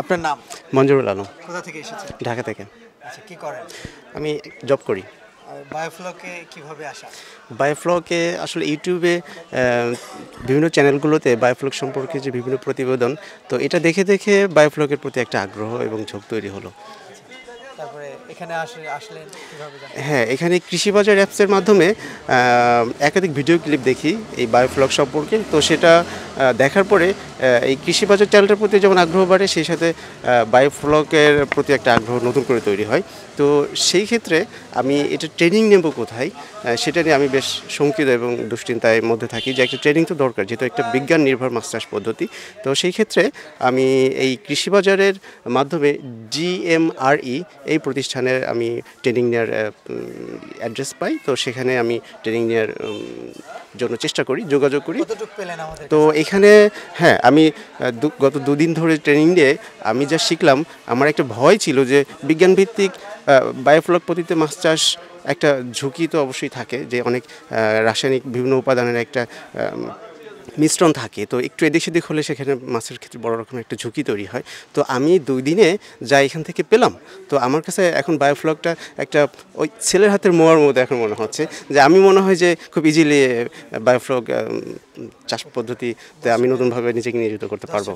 আপনার নাম মঞ্জুরুল আলম কোথা থেকে এসেছেন ঢাকা থেকে আচ্ছা কি করেন আমি জব করি বায়োফ্লকে কিভাবে আসা বায়োফ্লকে আসলে ইউটিউবে বিভিন্ন চ্যানেলগুলোতে বায়োফ্লক সম্পর্কে যে বিভিন্ন প্রতিবেদন তো এটা দেখে দেখে বায়োফ্লকের প্রতি একটা আগ্রহ এবং ঝোঁক তৈরি হলো আচ্ছা, হ্যাঁ এখানে কৃষি বাজার অ্যাপসের মাধ্যমে একাধিক ভিডিও ক্লিপ দেখি এই বায়োফ্লগ সম্পর্কে তো সেটা দেখার পরে এই কৃষি বাজার চ্যানেলটার প্রতি যেমন আগ্রহ বাড়ে সেই সাথে বায়োফ্লকের প্রতি একটা আগ্রহ নতুন করে তৈরি হয় তো সেই ক্ষেত্রে আমি এটা ট্রেনিং নেব কোথায় সেটা নিয়ে আমি বেশ শঙ্কিত এবং দুশ্চিন্তায় মধ্যে থাকি যে একটা ট্রেনিং তো দরকার যেহেতু একটা বিজ্ঞান নির্ভর মাছ চাষ পদ্ধতি তো সেই ক্ষেত্রে আমি এই কৃষি বাজারের মাধ্যমে জিএমআরই e এই প্রতিষ্ঠান প্রতিষ্ঠানে আমি ট্রেনিং নেওয়ার অ্যাড্রেস পাই তো সেখানে আমি ট্রেনিং নেওয়ার জন্য চেষ্টা করি যোগাযোগ করি তো এখানে হ্যাঁ আমি গত দুদিন ধরে ট্রেনিং দিয়ে আমি যা শিখলাম আমার একটা ভয় ছিল যে বিজ্ঞানভিত্তিক বায়োফ্লক পদ্ধতিতে মাছ চাষ একটা ঝুঁকি তো অবশ্যই থাকে যে অনেক রাসায়নিক বিভিন্ন উপাদানের একটা মিশ্রণ থাকে তো একটু এদিক সেদিক হলে সেখানে মাছের ক্ষেত্রে বড় রকমের একটা ঝুঁকি তৈরি হয় তো আমি দুই দিনে যা এখান থেকে পেলাম তো আমার কাছে এখন বায়োফ্লগটা একটা ওই ছেলের হাতের মোয়ার মধ্যে এখন মনে হচ্ছে যে আমি মনে হয় যে খুব ইজিলি বায়োফ্লগ চাষ পদ্ধতিতে আমি নতুনভাবে নিজেকে নিয়োজিত করতে পারবো